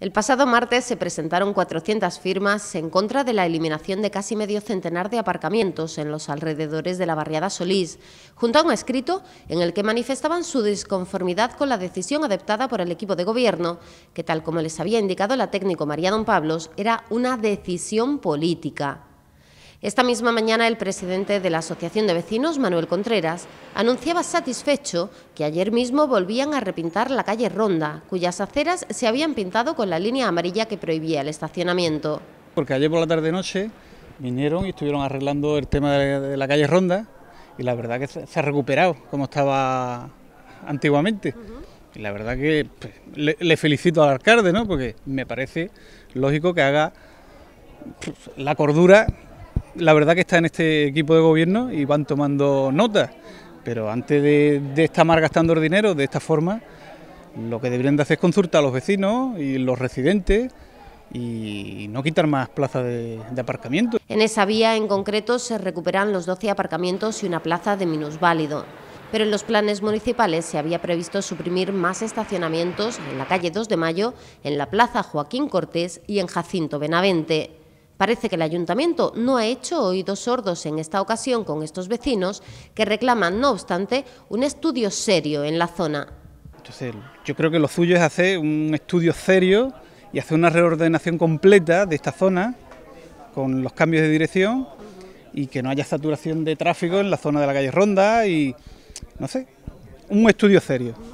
El pasado martes se presentaron 400 firmas en contra de la eliminación de casi medio centenar de aparcamientos en los alrededores de la barriada Solís, junto a un escrito en el que manifestaban su disconformidad con la decisión adoptada por el equipo de gobierno, que tal como les había indicado la técnico María Don Pablos, era una decisión política. Esta misma mañana el presidente de la Asociación de Vecinos, Manuel Contreras, anunciaba satisfecho que ayer mismo volvían a repintar la calle Ronda, cuyas aceras se habían pintado con la línea amarilla que prohibía el estacionamiento. Porque ayer por la tarde-noche vinieron y estuvieron arreglando el tema de la calle Ronda y la verdad que se ha recuperado como estaba antiguamente. Y la verdad que pues, le, felicito al alcalde, ¿no? Porque me parece lógico que haga pues, la cordura la verdad que está en este equipo de gobierno y van tomando notas, pero antes de, de estar gastando el dinero de esta forma, lo que deberían hacer es consultar a los vecinos y los residentes y no quitar más plazas de, de, aparcamiento. En esa vía en concreto se recuperan los 12 aparcamientos y una plaza de minusválido. Pero en los planes municipales se había previsto suprimir más estacionamientos en la calle 2 de Mayo, en la plaza Joaquín Cortés y en Jacinto Benavente. Parece que el ayuntamiento no ha hecho oídos sordos en esta ocasión con estos vecinos que reclaman, no obstante, un estudio serio en la zona. Entonces, yo creo que lo suyo es hacer un estudio serio y hacer una reordenación completa de esta zona con los cambios de dirección y que no haya saturación de tráfico en la zona de la calle Ronda y, no sé, un estudio serio.